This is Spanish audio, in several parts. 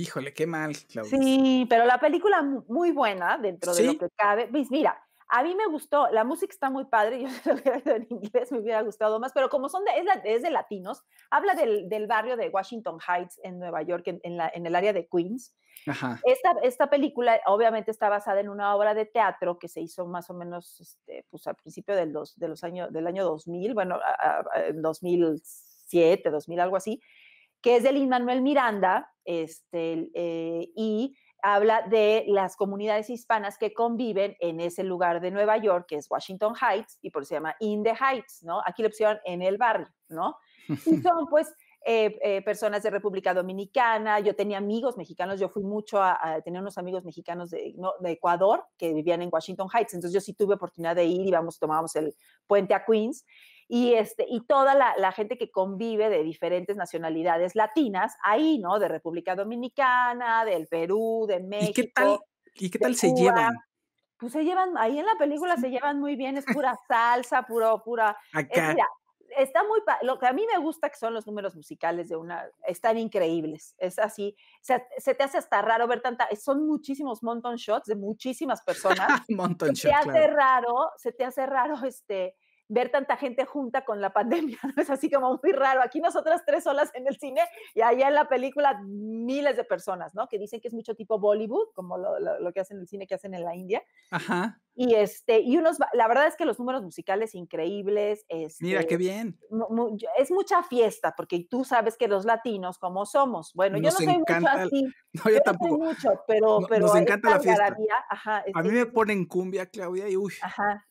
Híjole, qué mal, Claudia. Sí, pero la película muy buena dentro de lo que cabe. Pues, mira, a mí me gustó, la música está muy padre, yo si lo hubiera en inglés, me hubiera gustado más, pero como son de, es, de latinos, habla del, del, barrio de Washington Heights en Nueva York, en, la, en el área de Queens. Esta, esta, película obviamente está basada en una obra de teatro que se hizo más o menos este, pues, al principio del de los años, del año 2000, bueno, en 2007, 2000, algo así, que es de Lin Manuel Miranda, este, eh, y habla de las comunidades hispanas que conviven en ese lugar de Nueva York, que es Washington Heights, y por eso se llama In the Heights, ¿no? Aquí la pusieron en el barrio, ¿no? Y son pues eh, eh, personas de República Dominicana, yo tenía amigos mexicanos, yo fui mucho a, tener unos amigos mexicanos de, Ecuador que vivían en Washington Heights, entonces yo sí tuve oportunidad de ir, íbamos, tomábamos el puente a Queens, y, este, y toda la, gente que convive de diferentes nacionalidades latinas ahí, ¿no? De República Dominicana, del Perú, de México. ¿Y qué tal, y qué tal se llevan? Pues se llevan, ahí en la película se llevan muy bien, es pura salsa, puro, pura. Eh, mira, está muy lo que a mí me gusta que son los números musicales de una están increíbles es así se, te hace hasta raro ver tanta son muchísimos montón shots de muchísimas personas montón se te hace raro se te hace raro este ver tanta gente junta con la pandemia, Es así como muy raro. Aquí nosotras tres solas en el cine y allá en la película miles de personas, ¿no? Que dicen que es mucho tipo Bollywood, como lo, lo, que hacen en el cine que hacen en la India. Ajá. Y este, y unos, la verdad es que los números musicales increíbles. Este, Mira, qué este, bien. Es mucha fiesta, porque tú sabes que los latinos, como somos, bueno, yo no soy mucho así. No, yo, tampoco. No mucho, pero, nos encanta la fiesta. a este, mí me ponen cumbia, Claudia, y uy. Ajá.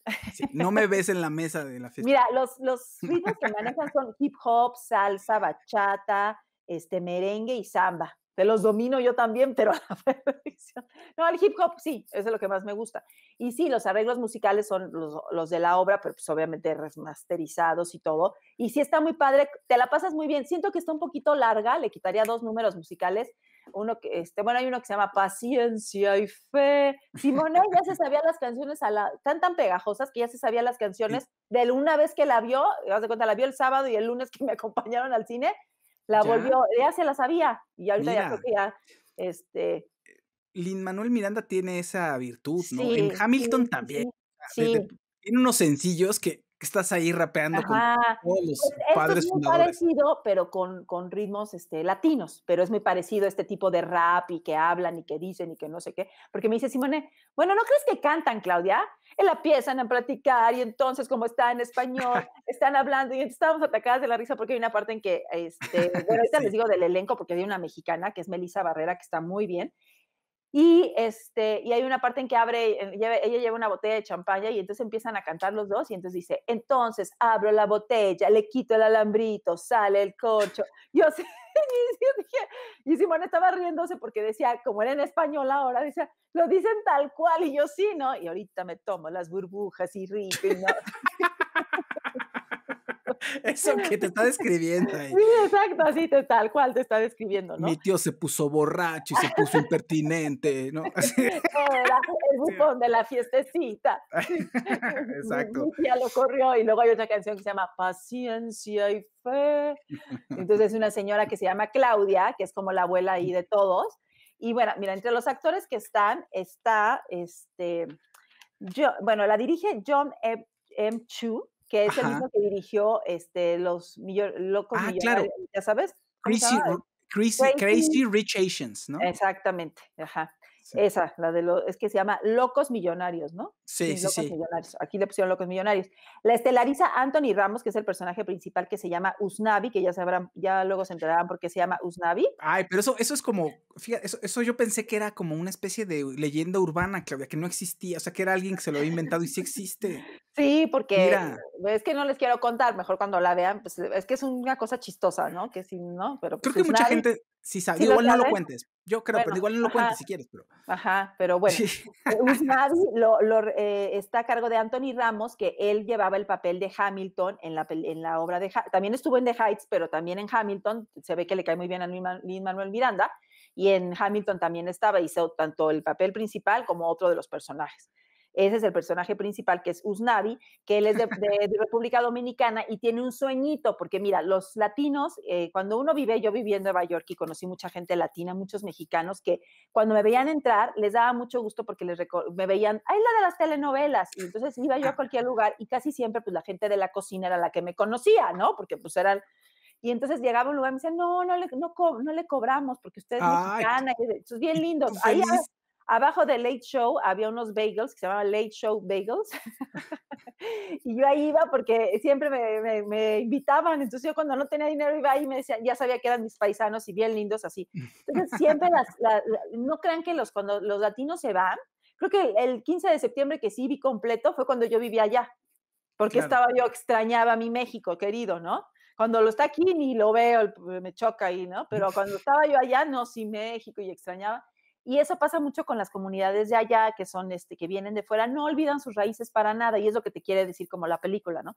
no me ves en la mesa Mira, los, los ritmos que manejan son hip hop, salsa, bachata, este, merengue y samba. Te los domino yo también, pero a la No, el hip hop sí, eso es lo que más me gusta. Y sí, los arreglos musicales son los, los, de la obra, pero pues obviamente remasterizados y todo. Y sí está muy padre, te la pasas muy bien. Siento que está un poquito larga, le quitaría dos números musicales, uno que, este, bueno, hay uno que se llama Paciencia y Fe. Simone ya se sabía las canciones, a la, tan tan pegajosas que ya se sabía las canciones de una vez que la vio, vas de cuenta, la vio el sábado y el lunes que me acompañaron al cine, la volvió, ya se la sabía y ahorita ya creo que ya, este... Eh, Lin Manuel Miranda tiene esa virtud, ¿no? en Hamilton también. tiene unos sencillos que que estás ahí rapeando con padres esto es muy parecido, pero con, con ritmos este, latinos, pero es muy parecido este tipo de rap y que hablan y que dicen y que no sé qué, porque me dice Simone, bueno, ¿no crees que cantan, Claudia? En la empiezan a platicar y entonces como está en español, están hablando y estábamos atacadas de la risa porque hay una parte en que, este, bueno, esta les digo del elenco porque hay una mexicana que es Melissa Barrera que está muy bien y, este, y hay una parte en que abre, ella lleva una botella de champaña y entonces empiezan a cantar los dos y entonces dice, entonces abro la botella, le quito el alambrito, sale el corcho. Yo sí, y Simón estaba riéndose porque decía, como era en español ahora, dice lo dicen tal cual y yo sí, ¿no? Y ahorita me tomo las burbujas y rico, ¿no? Eso que te está describiendo ahí. Eh. Sí, exacto, así te, tal cual te está describiendo, ¿no? Mi tío se puso borracho y se puso impertinente, ¿no? el bufón de la fiestecita. Exacto. Ya lo corrió y luego hay otra canción que se llama Paciencia y Fe. Entonces una señora que se llama Claudia, que es como la abuela ahí de todos. Y bueno, mira, entre los actores que están, está este, bueno, la dirige John M. Chu, que es el mismo que dirigió este, los locos ah, millonarios, ya sabes. Crazy, Rich Asians, ¿no? Exactamente, ajá. Esa, la de los, es que se llama Locos Millonarios, ¿no? Sí, sí, sí. Aquí le pusieron Locos Millonarios. La estelariza Anthony Ramos, que es el personaje principal que se llama Usnavi, que ya sabrán, ya luego se enterarán por qué se llama Usnavi. Ay, pero eso, eso es como, fíjate, eso, eso yo pensé que era como una especie de leyenda urbana, Claudia, que no existía, o sea, que era alguien que se lo había inventado y sí existe. Sí, porque es que no les quiero contar, mejor cuando la vean, pues es que es una cosa chistosa, ¿no? Que si no, pero... creo pues, que mucha gente si sabe, igual no lo cuentes, yo creo, pero igual no lo cuentes si quieres, pero... Ajá, pero bueno, eh, Usnavi lo, eh, está a cargo de Anthony Ramos, que él llevaba el papel de Hamilton en la, obra de... también estuvo en The Heights, pero también en Hamilton, se ve que le cae muy bien a Lin Manuel Miranda, y en Hamilton también estaba, hizo tanto el papel principal como otro de los personajes. Ese es el personaje principal, que es Usnavi, que él es de, República Dominicana y tiene un sueñito, porque mira, los latinos, eh, cuando uno vive, yo viví en Nueva York y conocí mucha gente latina, muchos mexicanos, que cuando me veían entrar les daba mucho gusto porque les me veían, ay la de las telenovelas. Y entonces iba yo a ah. cualquier lugar y casi siempre, pues la gente de la cocina era la que me conocía, ¿no? Porque pues eran y entonces llegaba a un lugar y me decían, no, no le, no, le cobramos porque usted es mexicana. Y es bien lindo. Ahí, Abajo de Late Show había unos bagels que se llamaban Late Show Bagels. y yo ahí iba porque siempre me, invitaban. Entonces yo cuando no tenía dinero iba ahí y me decían, ya sabía que eran mis paisanos y bien lindos así. Entonces siempre las, no crean que los, cuando los latinos se van, creo que el 15 de septiembre que sí vi completo fue cuando yo vivía allá. Porque estaba yo, extrañaba a mi México querido, ¿no? cuando lo está aquí ni lo veo, me choca ahí, ¿no? Pero cuando estaba yo allá, no, sí, México y extrañaba. Y eso pasa mucho con las comunidades de allá, que son, este, que vienen de fuera, no olvidan sus raíces para nada, y es lo que te quiere decir como la película, ¿no?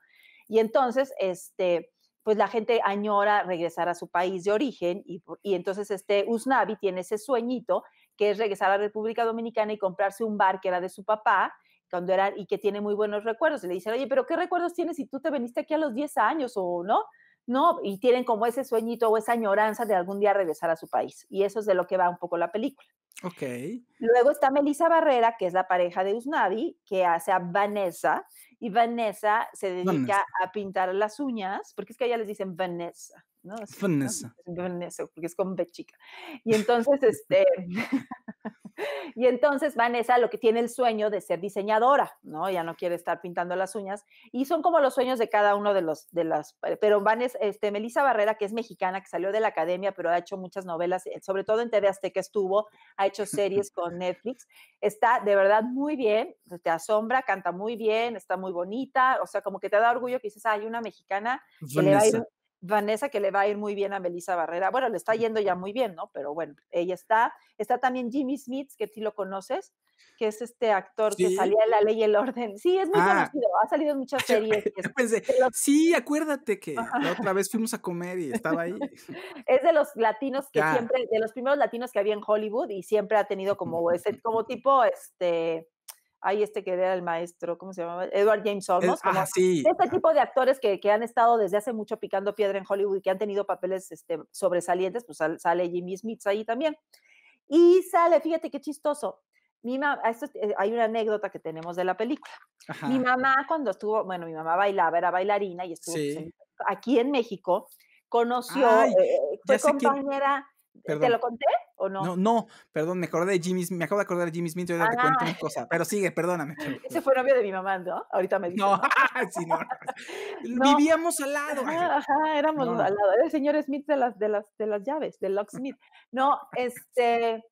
Y entonces, este, pues la gente añora regresar a su país de origen y, entonces este Usnavi tiene ese sueñito que es regresar a la República Dominicana y comprarse un bar que era de su papá cuando era y que tiene muy buenos recuerdos. Y le dicen, oye, pero ¿qué recuerdos tienes si tú te viniste aquí a los 10 años o no? ¿no? Y tienen como ese sueñito o esa añoranza de algún día regresar a su país. Y eso es de lo que va un poco la película. Ok. Luego está Melissa Barrera, que es la pareja de Usnavi, que hace a Vanessa. Y Vanessa se dedica a pintar las uñas, porque es que ella les dicen Vanessa, ¿no? Vanessa. Vanessa, porque es como B chica. Y entonces, este, Y entonces Vanessa lo que tiene el sueño de ser diseñadora, ¿no? Ya no quiere estar pintando las uñas. Y son como los sueños de cada uno de los, de las, eh, pero Vanessa, este, Melissa Barrera, que es mexicana, que salió de la academia, pero ha hecho muchas novelas, eh, sobre todo en TV Azteca estuvo, ha hecho series con Netflix, está de verdad muy bien, te asombra, canta muy bien, está muy bonita, o sea, como que te da orgullo que dices, hay una mexicana que le va a ir Vanessa, que le va a ir muy bien a Melissa Barrera. Bueno, le está yendo ya muy bien, ¿no? Pero bueno, ella está. Está también Jimmy Smith, que si lo conoces, que es este actor que salía en La Ley y el Orden. Sí, es muy ah. conocido, ha salido en muchas series. Sí, acuérdate que la otra vez fuimos a comer y estaba ahí. es de los latinos que siempre, de los primeros latinos que había en Hollywood y siempre ha tenido como ese, como tipo, este, hay este que era el maestro, ¿cómo se llamaba? Edward James Olmos. Ah, sí. Este tipo de actores que, que, han estado desde hace mucho picando piedra en Hollywood y que han tenido papeles este, sobresalientes, pues sale Jimmy Smith ahí también. Y sale, fíjate qué chistoso. Mi mamá, esto, eh, hay una anécdota que tenemos de la película. Mi mamá cuando estuvo, bueno, mi mamá bailaba, era bailarina y estuvo pues aquí en México, conoció, eh, a su fue compañera ¿Te lo conté o no? No, no, perdón, me acordé de Jimmy, me acabo de acordar de Jimmy Smith, ah. te una cosa, pero sigue, perdóname. Ese fue novio de mi mamá, ¿no? Ahorita me dice. No, ¿no? no, Vivíamos al lado. Ah, ajá, éramos al lado. Era el señor Smith de las, de las, de las llaves, de Locksmith. No, este...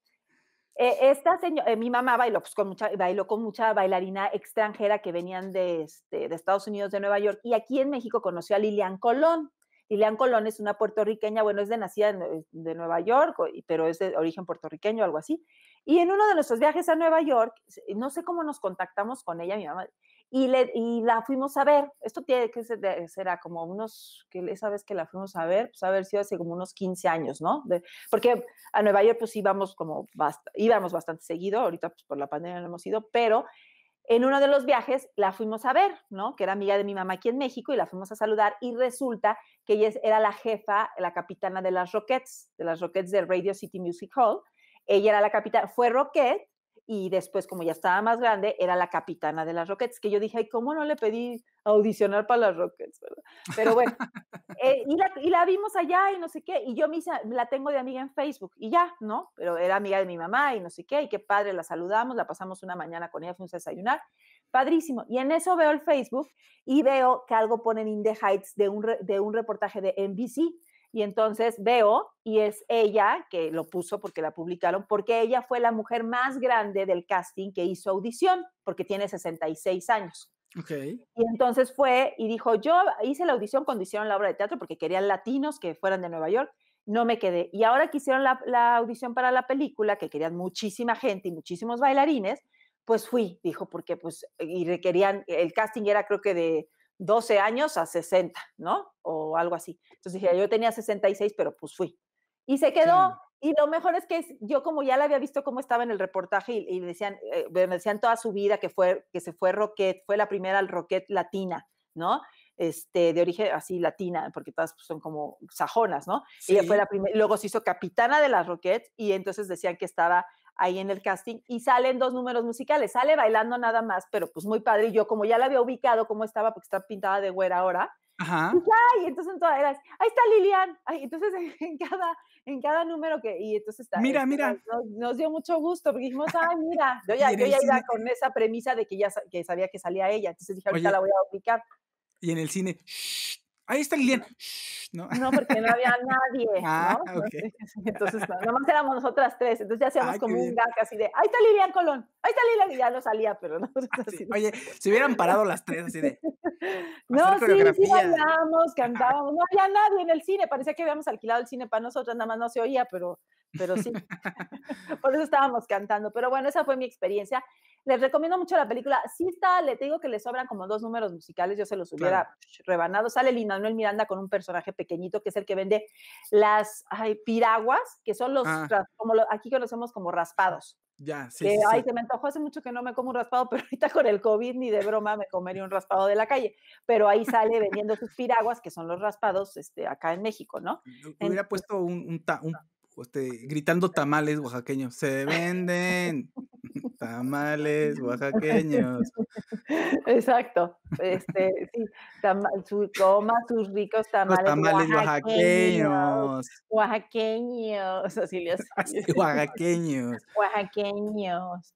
E, esta señora, eh, mi mamá bailó, pues, con mucha, bailó con mucha bailarina extranjera que venían de, este, de Estados Unidos, de Nueva York, y aquí en México conoció a Lilian Colón. Leanne Colón es una puertorriqueña, bueno, es de nacida eh, de Nueva York, pero es de origen puertorriqueño, algo así. Y en uno de nuestros viajes a Nueva York, eh, no sé cómo nos contactamos con ella, mi mamá, y, la fuimos a ver. Esto tiene que ser, será como unos, que esa vez que la fuimos a ver, pues ver sido hace como unos 15 años, ¿no? porque a Nueva York pues íbamos como, íbamos bastante seguido, ahorita pues por la pandemia no hemos ido, pero en uno de los viajes la fuimos a ver, ¿no? Que era amiga de mi mamá aquí en México y la fuimos a saludar y resulta que ella era la jefa, la capitana de las Rockets, de las rockets del Radio City Music Hall. Ella era la capitana, fue Rocket y después, como ya estaba más grande, era la capitana de las Rockets, que yo dije, ay, ¿cómo no le pedí audicionar para las Rockets? Pero bueno, eh, y, la, vimos allá y no sé qué, y yo me la tengo de amiga en Facebook y ya, ¿no? Pero era amiga de mi mamá y no sé qué, y qué padre, la saludamos, la pasamos una mañana con ella, fue a desayunar, padrísimo. Y en eso veo el Facebook y veo que algo ponen in the heights de un, de un reportaje de NBC y entonces veo, y es ella que lo puso porque la publicaron, porque ella fue la mujer más grande del casting que hizo audición, porque tiene 66 años. Y entonces fue y dijo, yo hice la audición cuando hicieron la obra de teatro porque querían latinos que fueran de Nueva York, no me quedé. Y ahora que hicieron la, la audición para la película, que querían muchísima gente y muchísimos bailarines, pues fui, dijo, porque pues, y requerían, el casting era creo que de 12 años a 60, ¿no? O algo así. Entonces dije, ah, yo tenía 66, pero pues fui. Y se quedó. Y lo mejor es que yo como ya la había visto cómo estaba en el reportaje y, decían, eh, me decían toda su vida que fue que se fue Rocket, fue la primera Rocket latina, ¿no? Este, de origen así latina, porque todas pues, son como sajonas, ¿no? Y fue la primera, luego se hizo capitana de las Rocket y entonces decían que estaba ahí en el casting y salen dos números musicales, sale bailando nada más, pero pues muy padre. Y yo como ya la había ubicado, cómo estaba, porque está pintada de güera ahora. Ajá. entonces en todas ahí está Lilian. entonces en cada, en cada número que, y entonces está. Mira, este, mira. Nos, dio mucho gusto, porque dijimos, ay, mira, yo ya, iba con esa premisa de que ya sabía que salía ella, entonces dije, ahorita la voy a ubicar. Y en el cine, shh, ahí está Lilian. ¿no? porque no había nadie. Ah, ¿no? Entonces, nomás nada más éramos nosotras tres. Entonces ya hacíamos como un gag así de, ahí está Lilian Colón, ahí está Lilian, y ya no salía, pero no. Oye, se hubieran parado las tres así de. No, sí, sí hablábamos, cantábamos, no había nadie en el cine, parecía que habíamos alquilado el cine para nosotras, nada más no se oía, pero, pero sí. Por eso estábamos cantando. Pero bueno, esa fue mi experiencia. Les recomiendo mucho la película. Sí está, le digo que le sobran como dos números musicales, yo se los hubiera rebanado. Sale Lina Manuel Miranda con un personaje pequeñito que es el que vende las piraguas, que son los, ah. como lo, aquí conocemos como raspados. Ya, sí, Ay, se me antojó hace mucho que no me como un raspado, pero ahorita con el COVID ni de broma me comería un raspado de la calle. Pero ahí sale vendiendo sus piraguas, que son los raspados este, acá en México, ¿no? Hubiera puesto un este, gritando tamales oaxaqueños. Se venden tamales oaxaqueños. Exacto. Este, sí, su, coma sus ricos tamales, tamales oaxaqueños. Oaxaqueños. Oaxaqueños. Oaxaqueños.